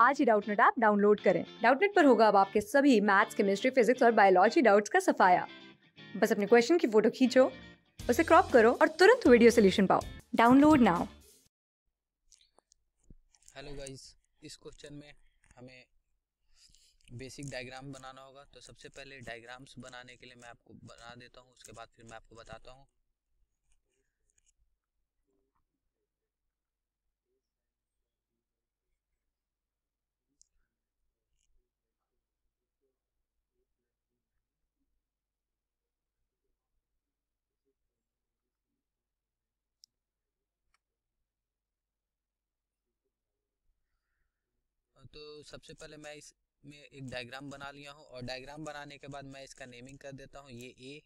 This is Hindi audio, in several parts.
आज ही डाउटनेट ऐप डाउनलोड करें डाउटनेट पर होगा अब आपके सभी मैथ्स केमिस्ट्री फिजिक्स और बायोलॉजी डाउट्स का सफाया बस अपने क्वेश्चन की फोटो खींचो उसे क्रॉप करो और तुरंत वीडियो सोल्यूशन पाओ डाउनलोड नाउ हेलो गाइस इस क्वेश्चन में हमें बेसिक डायग्राम बनाना होगा तो सबसे पहले डायग्राम्स बनाने के लिए मैं आपको बना देता हूँ उसके बाद फिर मैं आपको बताता हूँ तो सबसे पहले मैं इस में एक डायग्राम बना लिया हूँ और डायग्राम बनाने के बाद मैं इसका नेमिंग कर देता हूँ ये ए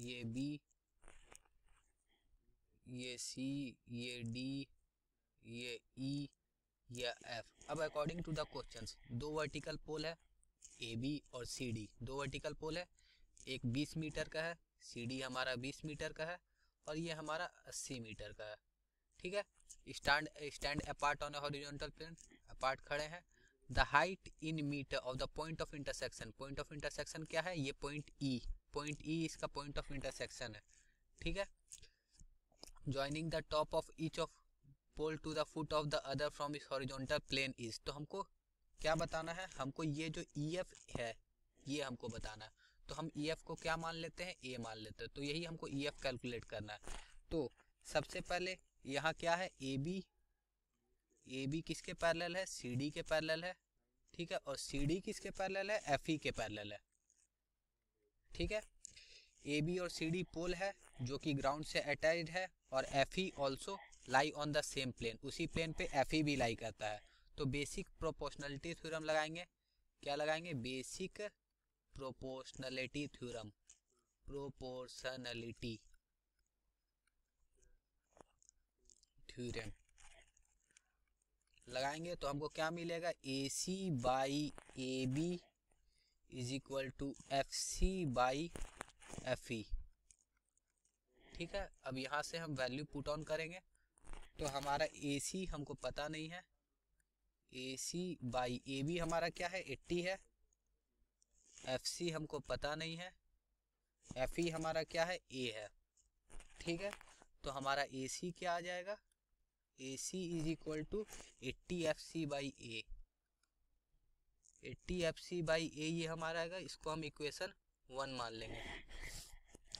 ये बी ये सी ये डी ये ई e, या एफ अब अकॉर्डिंग टू द क्वेश्चंस दो वर्टिकल पोल है ए बी और सी डी दो वर्टिकल पोल है एक 20 मीटर का है सी डी हमारा 20 मीटर का है और ये हमारा 80 मीटर का है ठीक है stand stand apart on horizontal plane apart खड़े हैं the height in metre of the point of intersection point of intersection क्या है ये पॉइंट ई पॉइंट ई इसका पॉइंट ऑफ इंटरसेक्शन है ठीक है joining the top of each of pole to the foot of the other from इस हॉरिजॉन्टल प्लेन इज तो हमको क्या बताना है हमको ये जो ई e एफ है ये हमको बताना है तो हम ई e एफ को क्या मान लेते हैं ए मान लेते हैं तो यही हमको ई एफ कैलकुलेट करना है तो सबसे पहले यहाँ क्या है ए बी ए बी किसके पैरेलल है सी डी के पैरेलल है ठीक है और सी डी किसके पैरेलल है एफ ई e के पैरेलल है ठीक है ए बी और सी डी पोल है जो कि ग्राउंड से अटैच है और F E also lie on the same plane उसी प्लेन पे एफ ई e भी लाई करता है तो बेसिक प्रोपोर्शनलिटी थ्योरम लगाएंगे क्या लगाएंगे basic proportionality theorem proportionality theorem लगाएंगे तो हमको क्या मिलेगा A C by A B is equal to F C by F E ठीक है अब यहाँ से हम वैल्यू पुट ऑन करेंगे तो हमारा ए सी हमको पता नहीं है ए सी बाई ए बी हमारा क्या है एट्टी है एफ सी हमको पता नहीं है एफ ई e हमारा क्या है ए है ठीक है तो हमारा ए सी क्या आ जाएगा A C is equal to eighty F C by A eighty F C by A ये हमारा आएगा इसको हम इक्वेशन वन मान लेंगे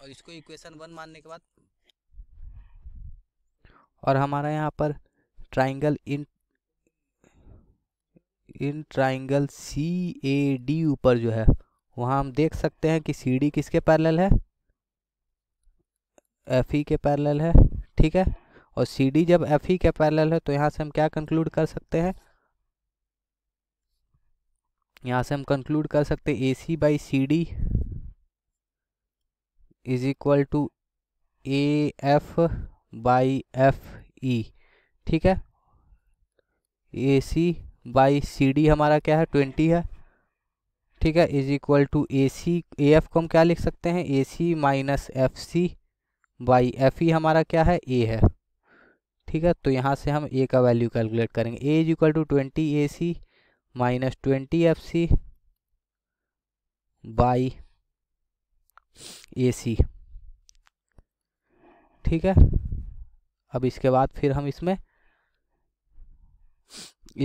और इसको इक्वेशन वन मानने के बाद और हमारा यहाँ पर triangle in in triangle C A D ऊपर जो है वहाँ हम देख सकते हैं कि सी डी किसके पैरेलल है एफ ई e के पैरेलल है ठीक है और सी डी जब एफ ई e के पैरेलल है तो यहाँ से हम क्या कंक्लूड कर सकते हैं यहाँ से हम कंक्लूड कर सकते हैं A C by C D is equal to A F by F E ठीक है ए सी बाई सी डी हमारा क्या है ट्वेंटी है ठीक है is equal to A C A F को हम क्या लिख सकते हैं A C minus F C by F E हमारा क्या है ए है ठीक है तो यहाँ से हम ए का वैल्यू कैलकुलेट करेंगे A is equal to twenty A C minus twenty F C by A C ठीक है अब इसके बाद फिर हम इसमें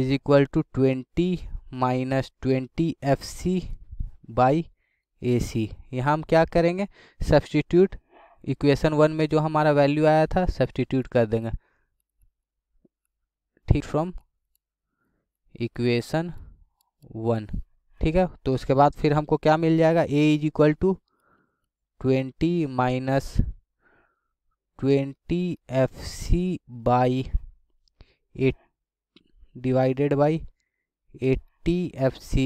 is equal to twenty minus twenty F C by A C यहाँ हम क्या करेंगे सब्सटीट्यूट इक्वेशन वन में जो हमारा वैल्यू आया था सब्सटीट्यूट कर देंगे ठीक फ्रॉम इक्वेशन वन ठीक है तो उसके बाद फिर हमको क्या मिल जाएगा A is equal to twenty minus twenty F C by eight divided by eighty F C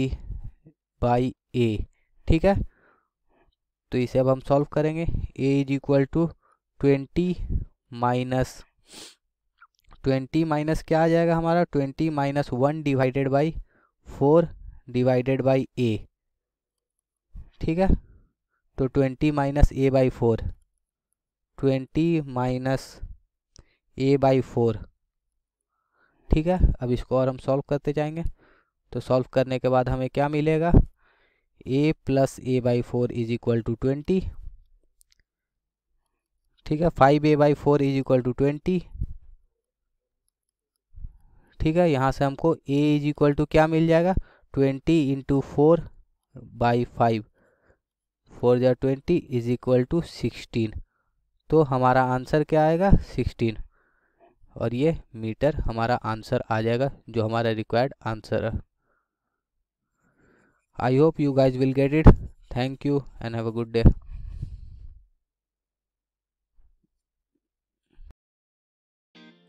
by A ठीक है तो इसे अब हम सॉल्व करेंगे A is equal to twenty minus twenty minus क्या आ जाएगा हमारा twenty minus one divided by four divided by A ठीक है तो twenty minus A by four twenty minus A by four ठीक है अब इसको और हम सॉल्व करते जाएंगे तो सॉल्व करने के बाद हमें क्या मिलेगा A plus A by four is equal to twenty ठीक है five A by four is equal to twenty ठीक है यहाँ से हमको ए इज इक्वल टू क्या मिल जाएगा twenty into four by five four जार twenty is equal to sixteen तो हमारा आंसर क्या आएगा सिक्सटीन और ये मीटर हमारा आंसर आ जाएगा जो हमारा रिक्वायर्ड आंसर है I hope you guys will get it thank you and have a good day